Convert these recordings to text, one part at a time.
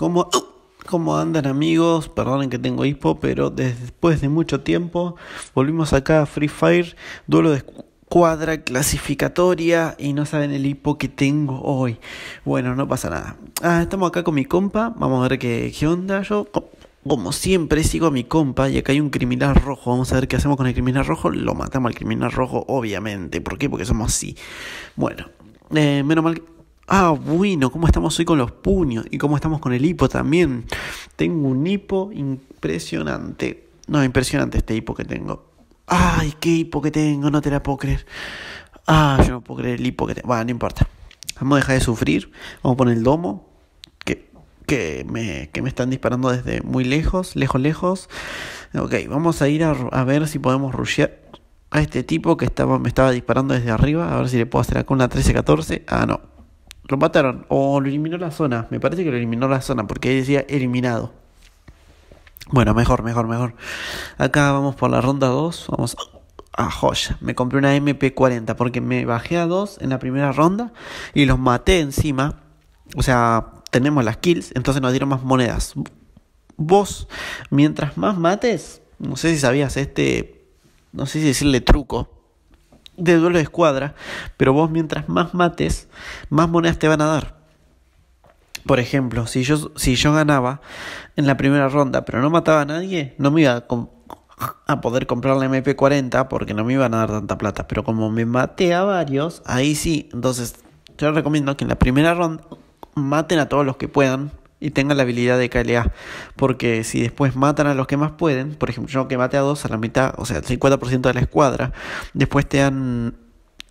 Uh, ¿Cómo, andan amigos? Perdonen que tengo hipo, pero después de mucho tiempo volvimos acá a Free Fire, duelo de cuadra clasificatoria y no saben el hipo que tengo hoy. Bueno, no pasa nada. Ah, estamos acá con mi compa, vamos a ver qué, onda yo. Como siempre sigo a mi compa y acá hay un criminal rojo. Vamos a ver qué hacemos con el criminal rojo. Lo matamos al criminal rojo, obviamente. ¿Por qué? Porque somos así. Bueno, eh, menos mal que Ah, bueno, ¿cómo estamos hoy con los puños? ¿Y cómo estamos con el hipo también? Tengo un hipo impresionante. No, impresionante este hipo que tengo. Ay, qué hipo que tengo, no te la puedo creer. Ah, yo no puedo creer el hipo que tengo. Bueno, no importa. Vamos a dejar de sufrir. Vamos a poner el domo. Que, me, que me están disparando desde muy lejos, lejos, lejos. Ok, vamos a ir a, ver si podemos rushear a este tipo que estaba, me estaba disparando desde arriba. A ver si le puedo hacer acá una 13-14. Ah, no. Lo mataron. O lo eliminó la zona. Me parece que lo eliminó la zona. Porque ahí decía eliminado. Bueno, mejor, mejor, mejor. Acá vamos por la ronda 2. Vamos a joya. Me compré una MP40 porque me bajé a 2 en la primera ronda y los maté encima. O sea, tenemos las kills, entonces nos dieron más monedas. Vos, mientras más mates, no sé si sabías este, no sé si decirle truco, de duelo de escuadra, pero vos mientras más mates, más monedas te van a dar. Por ejemplo, si yo, si yo ganaba en la primera ronda, pero no mataba a nadie, no me iba a, poder comprar la MP40 porque no me iban a dar tanta plata. Pero como me maté a varios, ahí sí. Entonces, yo recomiendo que en la primera ronda maten a todos los que puedan y tengan la habilidad de KLA. Porque si después matan a los que más pueden, por ejemplo, yo que mate a dos a la mitad, o sea, el 50% de la escuadra, después te dan,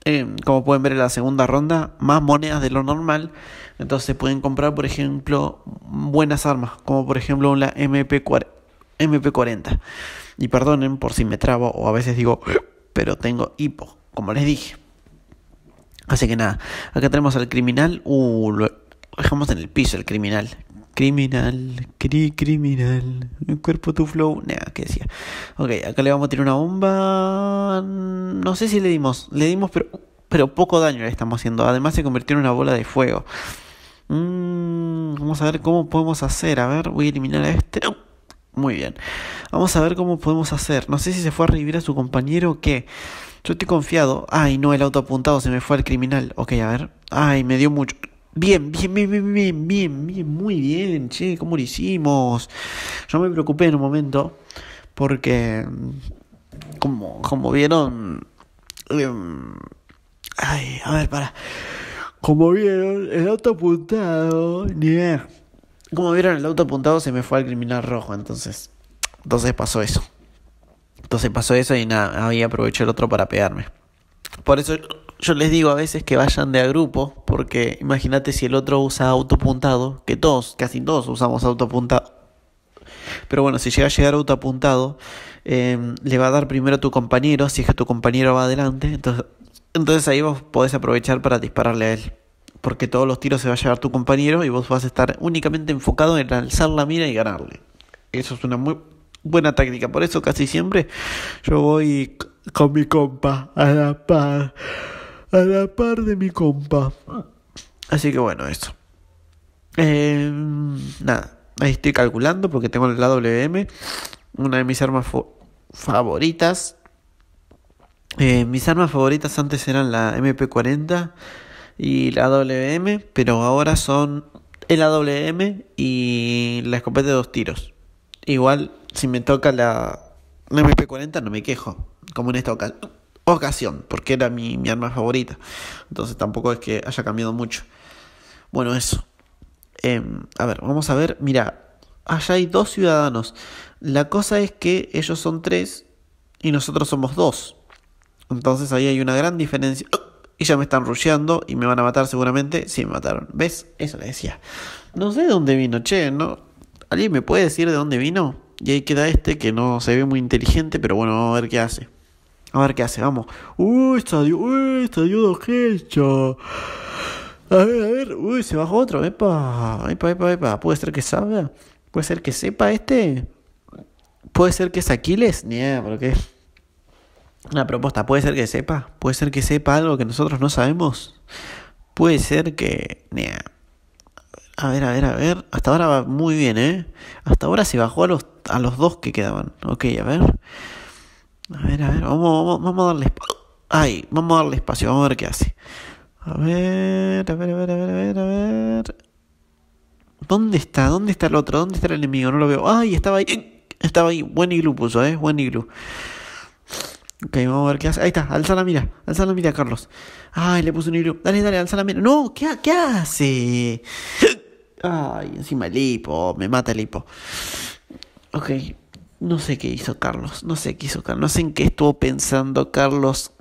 eh, como pueden ver en la segunda ronda, más monedas de lo normal. Entonces pueden comprar, por ejemplo, buenas armas, como por ejemplo la MP40. MP40. Y perdonen por si me trabo o a veces digo, pero tengo hipo, como les dije. Así que nada, acá tenemos al criminal. Uh, dejamos en el piso el criminal. Criminal, cri criminal, un cuerpo tu flow, nada, ¿qué decía. Ok, acá le vamos a tirar una bomba. No sé si le dimos, le dimos, pero, pero poco daño le estamos haciendo. Además, se convirtió en una bola de fuego. Mm, vamos a ver cómo podemos hacer. A ver, voy a eliminar a este. Muy bien. Vamos a ver cómo podemos hacer. No sé si se fue a revivir a su compañero o qué. Yo estoy confiado. Ay, no, el auto apuntado se me fue al criminal. Ok, a ver. Ay, me dio mucho. Bien, bien, bien, bien, bien, bien, muy bien, che, ¿cómo lo hicimos? Yo me preocupé en un momento porque, mm, como, como vieron, em, ay, a ver, para, como vieron, el auto apuntado, ni Como vieron, el auto apuntado se me fue al criminal rojo, entonces, entonces pasó eso. Entonces pasó eso y nada, ahí aproveché el otro para pegarme. Por eso yo les digo a veces que vayan de a grupo, porque imagínate si el otro usa autopuntado, que todos, casi todos usamos autopuntado. Pero bueno, si llega a llegar auto eh, le va a dar primero a tu compañero, si es que tu compañero va adelante, entonces, entonces ahí vos podés aprovechar para dispararle a él. Porque todos los tiros se va a llevar tu compañero y vos vas a estar únicamente enfocado en alzar la mira y ganarle. Eso es una muy buena táctica. Por eso casi siempre yo voy con mi compa a la par a la par de mi compa. Así que bueno, eso. Em, nada, ahí estoy calculando porque tengo la WM, una de mis armas favoritas. Eh, mis armas favoritas antes eran la MP40 y la WM, pero ahora son el AWM y la escopeta de dos tiros. Igual, si me toca la, la MP40 no me quejo, como en esta ocasión ocasión, porque era mi, arma favorita. Entonces tampoco es que haya cambiado mucho. Bueno, eso. Em, a ver, vamos a ver. Mira, allá hay dos ciudadanos. La cosa es que ellos son tres y nosotros somos dos. Entonces ahí hay una gran diferencia. ¡Oh! Y ya me están rusheando y me van a matar seguramente. si me mataron. ¿Ves? Eso le decía. No sé de dónde vino, che, ¿no? ¿Alguien me puede decir de dónde vino? Y ahí queda este que no se ve muy inteligente, pero bueno, vamos a ver qué hace. A ver qué hace, vamos. Uy, salió, uy, salió dos A ver, a ver, uy, se bajó otro, epa, epa, epa, epa. Puede ser que salga, puede ser que sepa este. Puede ser que es Aquiles, ni porque una propuesta, puede ser que sepa, puede ser que sepa algo que nosotros no sabemos. Puede ser que, nié A ver, a ver, a ver. Hasta ahora va muy bien, ¿eh? Hasta ahora se bajó a los, a los dos que quedaban. Ok, a ver. A ver, a ver, vamos, a darle espacio. vamos a darle espacio, vamos a ver qué hace. A ver, a ver, a ver, a ver, a ver, a ver. ¿Dónde está? ¿Dónde está el otro? ¿Dónde está el enemigo? No lo veo. ¡Ay! Estaba ahí. Estaba ahí. Buen iglú puso, ¿eh? Buen iglú. Ok, vamos a ver qué hace. Ahí está, alza la mira. Alza la mira, Carlos. Ay, le puso un iglú. Dale, dale, alza la mira. No, ¿qué, qué hace? Ay, encima el hipo. Me mata el hipo. Ok. No sé qué hizo Carlos, no sé qué hizo Carlos, no sé en qué estuvo pensando Carlos,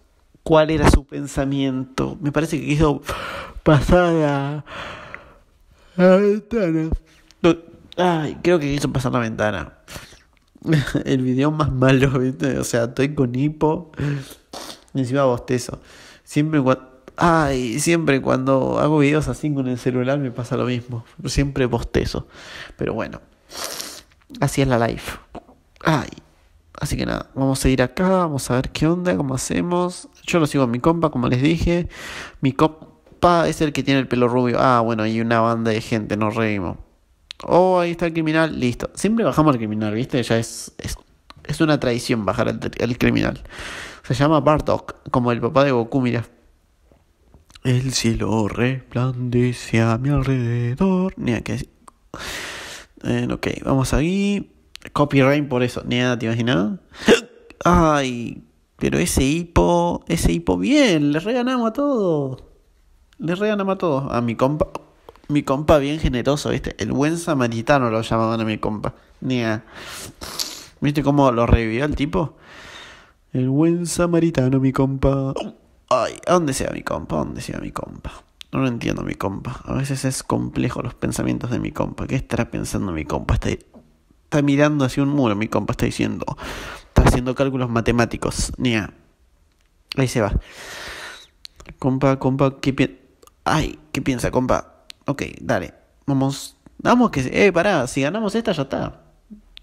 cuál era su pensamiento. Me parece que quiso pasar a, la ventana. ay, creo que quiso pasar la ventana. El video más malo, O sea, estoy con hipo. Encima bostezo. Siempre cuando. Ay, siempre cuando hago videos así con el celular me pasa lo mismo. Siempre bostezo. Pero bueno, así es la life. Ay. Así que nada, vamos a ir acá, vamos a ver qué onda, cómo hacemos. Yo lo sigo a mi compa, como les dije. Mi compa es el que tiene el pelo rubio. Ah, bueno, hay una banda de gente, nos reímos. Oh, ahí está el criminal, listo. Siempre bajamos al criminal, ¿viste? Ya es, es, una tradición bajar al, criminal. Se llama Bartok, como el papá de Goku, mira. El cielo resplandece a mi alrededor. Mira que... Eh, ok, vamos aquí. Copyright por eso. Ni nada, ¿te imaginas? Ay, pero ese hipo, ese hipo bien, le reganamos a todos. Le reganamos a todos. A mi compa, mi compa bien generoso, ¿viste? El buen samaritano lo llamaban a mi compa. nada. ¿Viste cómo lo revivió el tipo? El buen samaritano, mi compa. Ay, ¿a dónde sea mi compa? ¿A dónde sea mi compa? No lo entiendo, mi compa. A veces es complejo los pensamientos de mi compa. ¿Qué estará pensando mi compa? está mirando hacia un muro, mi compa está diciendo, está haciendo cálculos matemáticos. Nia. Ahí se va. Compa, compa, ¿qué piensa? Ay, ¿qué piensa, compa? Ok, dale. Vamos. Vamos que... Eh, pará, si ganamos esta ya está.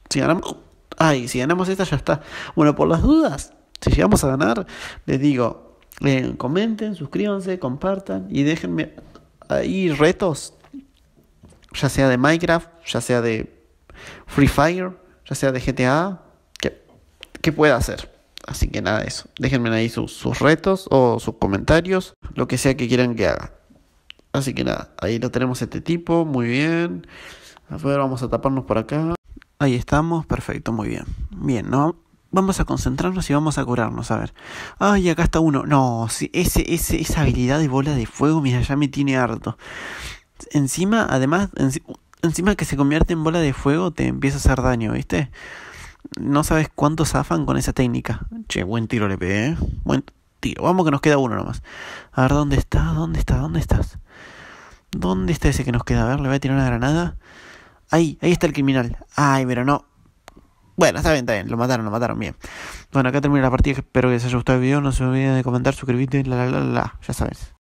Si ganamos... Ay, si ganamos esta ya está. Bueno, por las dudas, si llegamos a ganar, les digo, le eh, comenten, suscríbanse, compartan y déjenme ahí retos. Ya sea de Minecraft, ya sea de Free Fire, ya sea de GTA, que, que pueda hacer. Así que nada, eso. Déjenme ahí sus, retos o sus comentarios, lo que sea que quieran que haga. Así que nada, ahí lo tenemos este tipo, muy bien. A vamos a taparnos por acá. Ahí estamos, perfecto, muy bien. Bien, ¿no? Vamos a concentrarnos y vamos a curarnos, a ver. Ay, acá está uno. No, si ese, ese, esa habilidad de bola de fuego, mira, ya me tiene harto. Encima, además, encima que se convierte en bola de fuego, te empieza a hacer daño, ¿viste? No sabes cuánto zafan con esa técnica. Che, buen tiro le pegué, ¿eh? Buen tiro. Vamos que nos queda uno nomás. A ver, ¿dónde está? ¿Dónde está? ¿Dónde estás? ¿Dónde está ese que nos queda? A ver, le voy a tirar una granada. Ahí, ahí está el criminal. Ay, pero no. Bueno, está bien, está bien. Lo mataron, lo mataron. Bien. Bueno, acá termina la partida. Espero que les haya gustado el video. No se olviden de comentar, suscribirte, la, la, la, la. Ya sabes.